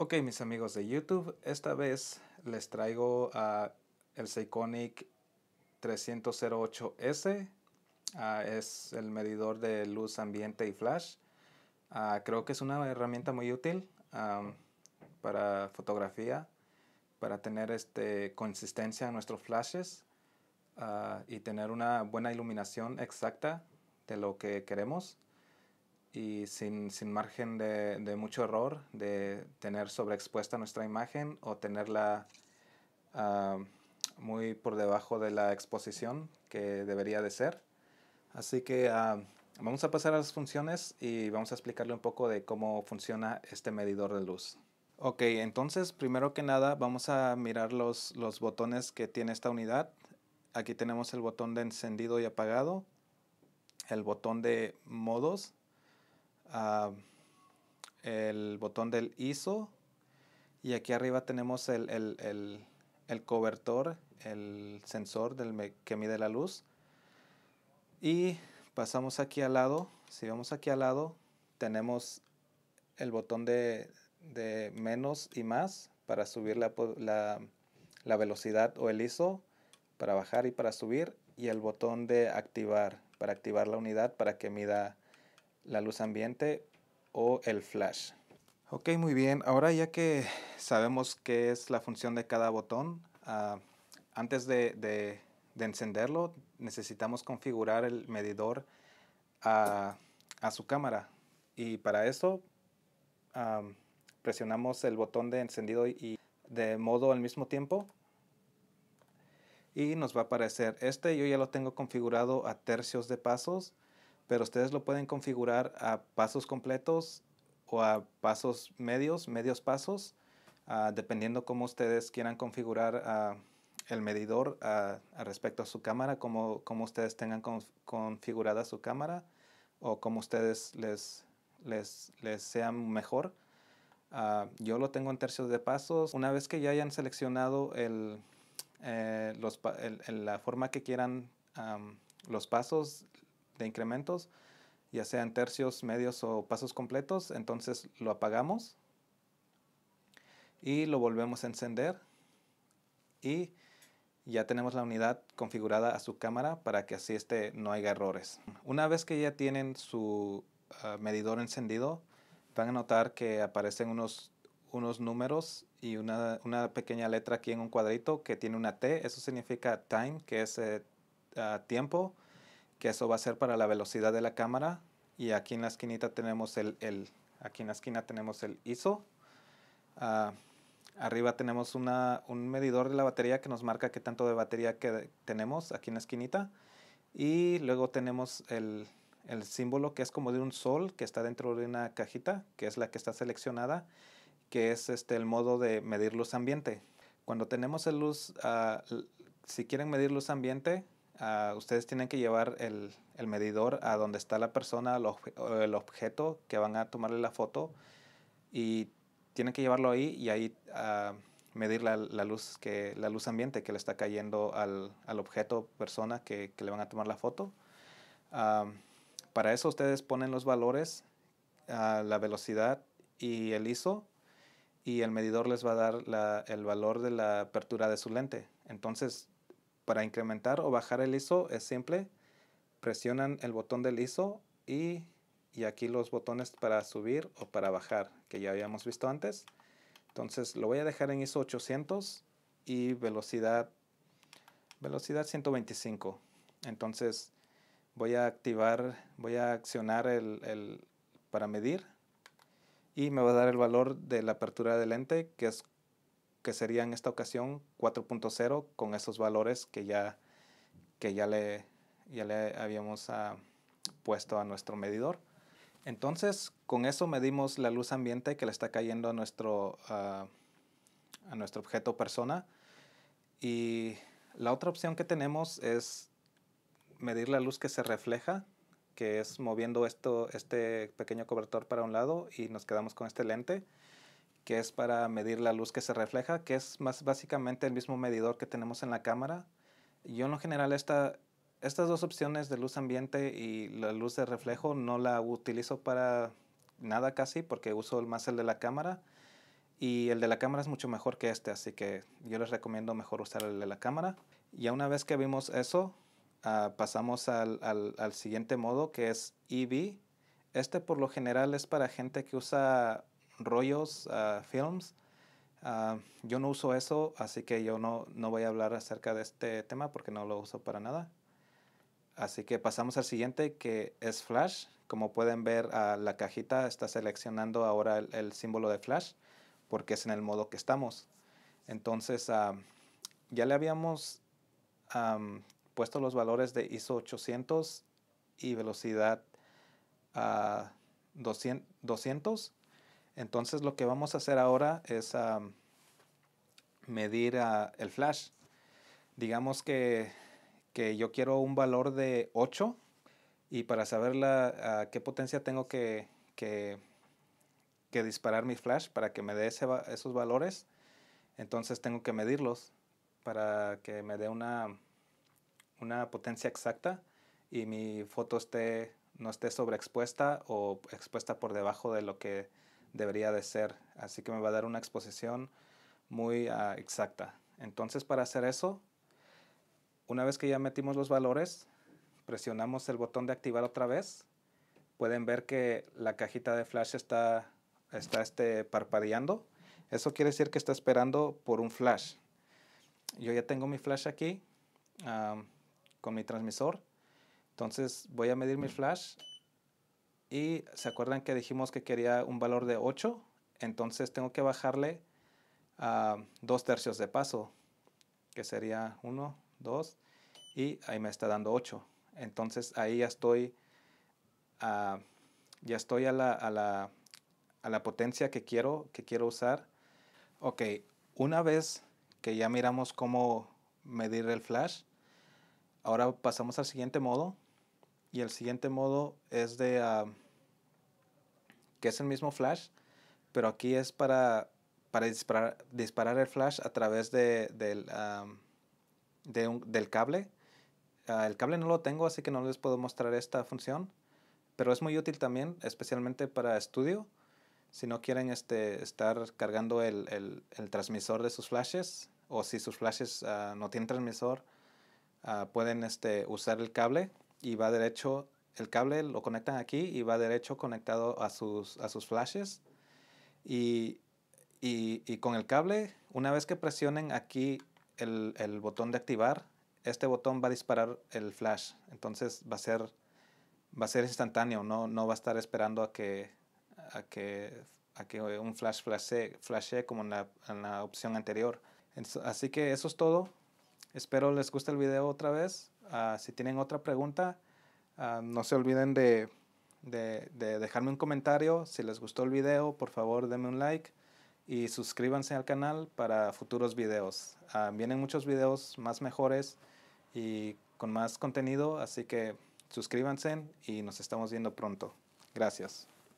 Ok, mis amigos de YouTube, esta vez les traigo el Seikonic 308S. Ah, es el medidor de luz ambiente y flash. Ah, creo que es una herramienta muy útil para fotografía, para tener este, consistencia en nuestros flashes ah, y tener una buena iluminación exacta de lo que queremos y sin, sin margen de, de, mucho error, de tener sobreexpuesta nuestra imagen o tenerla ah, muy por debajo de la exposición que debería de ser. Así que ah, vamos a pasar a las funciones y vamos a explicarle un poco de cómo funciona este medidor de luz. Ok, entonces primero que nada vamos a mirar los, los botones que tiene esta unidad. Aquí tenemos el botón de encendido y apagado, el botón de modos, el botón del ISO y aquí arriba tenemos el, el, el, el cobertor, el sensor del que mide la luz. Y pasamos aquí al lado, si vamos aquí al lado, tenemos el botón de, menos y más para subir la, la, la velocidad o el ISO, para bajar y para subir, y el botón de activar, para activar la unidad para que mida la luz ambiente o el flash. Ok, muy bien. Ahora ya que sabemos qué es la función de cada botón, ah, antes de, encenderlo necesitamos configurar el medidor a, su cámara. Y para eso ah, presionamos el botón de encendido y de modo al mismo tiempo. Y nos va a aparecer este. Yo ya lo tengo configurado a tercios de pasos pero ustedes lo pueden configurar a pasos completos o a pasos medios, medios pasos, ah, dependiendo cómo ustedes quieran configurar ah, el medidor ah, respecto a su cámara, cómo, cómo ustedes tengan configurada su cámara o cómo ustedes les, les, les sea mejor. yo lo tengo en tercios de pasos. Una vez que ya hayan seleccionado el, eh, los, la forma que quieran los pasos, de incrementos, ya sean tercios, medios o pasos completos, entonces lo apagamos y lo volvemos a encender y ya tenemos la unidad configurada a su cámara para que así este no haya errores. Una vez que ya tienen su ah, medidor encendido, van a notar que aparecen unos, unos números y una, pequeña letra aquí en un cuadrito que tiene una T. Eso significa time, que es eh, ah, tiempo que eso va a ser para la velocidad de la cámara. Y aquí en la esquinita tenemos el, el aquí en la esquina tenemos el ISO. Ah, arriba tenemos un medidor de la batería que nos marca qué tanto de batería que tenemos aquí en la esquinita. Y luego tenemos el, símbolo que es como de un sol que está dentro de una cajita, que es la que está seleccionada, que es este, el modo de medir luz ambiente. Cuando tenemos el luz, ah, si quieren medir luz ambiente, Ah, ustedes tienen que llevar el, medidor a donde está la persona, lo, el objeto que van a tomarle la foto y tienen que llevarlo ahí y ahí ah, medir la, luz que, la luz ambiente que le está cayendo al, al objeto, persona que, le van a tomar la foto. Ah, para eso ustedes ponen los valores, la velocidad y el ISO y el medidor les va a dar el valor de la apertura de su lente. Entonces para incrementar o bajar el ISO es simple. Presionan el botón del ISO y, aquí los botones para subir o para bajar que ya habíamos visto antes. Entonces lo voy a dejar en ISO 800 y velocidad, velocidad 125. Entonces voy a activar, voy a accionar el, el, para medir y me va a dar el valor de la apertura del lente que es que sería en esta ocasión 4.0 con esos valores que ya, que ya, le, le habíamos ah, puesto a nuestro medidor. Entonces, con eso medimos la luz ambiente que le está cayendo a nuestro, ah, a nuestro objeto persona. Y la otra opción que tenemos es medir la luz que se refleja, que es moviendo esto, este pequeño cobertor para un lado y nos quedamos con este lente que es para medir la luz que se refleja, que es más básicamente el mismo medidor que tenemos en la cámara. Yo en lo general esta, estas dos opciones de luz ambiente y la luz de reflejo no la utilizo para nada casi porque uso más el de la cámara y el de la cámara es mucho mejor que este, así que yo les recomiendo mejor usar el de la cámara. y una vez que vimos eso, ah, pasamos al, al, siguiente modo que es EV. Este por lo general es para gente que usa rollos, ah, films. Ah, yo no uso eso, así que yo no, voy a hablar acerca de este tema porque no lo uso para nada. Así que pasamos al siguiente que es Flash. Como pueden ver, ah, la cajita está seleccionando ahora el, símbolo de Flash porque es en el modo que estamos. Entonces, ya le habíamos puesto los valores de ISO 800 y velocidad a 200, 200, entonces lo que vamos a hacer ahora es ah, medir ah, el flash. Digamos que, yo quiero un valor de 8 y para saber la, ah, qué potencia tengo que, que, disparar mi flash para que me dé esos valores, entonces tengo que medirlos para que me dé una, una potencia exacta y mi foto esté, no esté sobreexpuesta o expuesta por debajo de lo que debería de ser. Así que me va a dar una exposición muy ah, exacta. Entonces para hacer eso, una vez que ya metimos los valores, presionamos el botón de activar otra vez. Pueden ver que la cajita de flash está, está este, parpadeando. Eso quiere decir que está esperando por un flash. Yo ya tengo mi flash aquí con mi transmisor. Entonces voy a medir mi flash y se acuerdan que dijimos que quería un valor de 8, entonces tengo que bajarle a 2 tercios de paso, que sería 1, 2, y ahí me está dando 8. Entonces ahí ya estoy, ah, ya estoy a la, a, la, a la, potencia que quiero, que quiero usar. Ok, una vez que ya miramos cómo medir el flash, ahora pasamos al siguiente modo, y el siguiente modo es de... Ah, que es el mismo flash, pero aquí es para, para disparar, disparar el flash a través de, del, ah, del cable. Ah, el cable no lo tengo, así que no les puedo mostrar esta función, pero es muy útil también, especialmente para estudio. Si no quieren este, estar cargando el, el, el transmisor de sus flashes, o si sus flashes no tienen transmisor, pueden este, usar el cable y va derecho, el cable lo conectan aquí y va derecho conectado a sus, a sus flashes. Y, con el cable, una vez que presionen aquí el, botón de activar, este botón va a disparar el flash. Entonces va a ser, va a ser instantáneo, no, no va a estar esperando a que, a que, a un flash flashe como en la, en la opción anterior. Así que eso es todo. Espero les guste el video otra vez. Ah, si tienen otra pregunta, ah, no se olviden de, de, de, dejarme un comentario. Si les gustó el video, por favor denme un like y suscríbanse al canal para futuros videos. Ah, vienen muchos videos más mejores y con más contenido, así que suscríbanse y nos estamos viendo pronto. Gracias.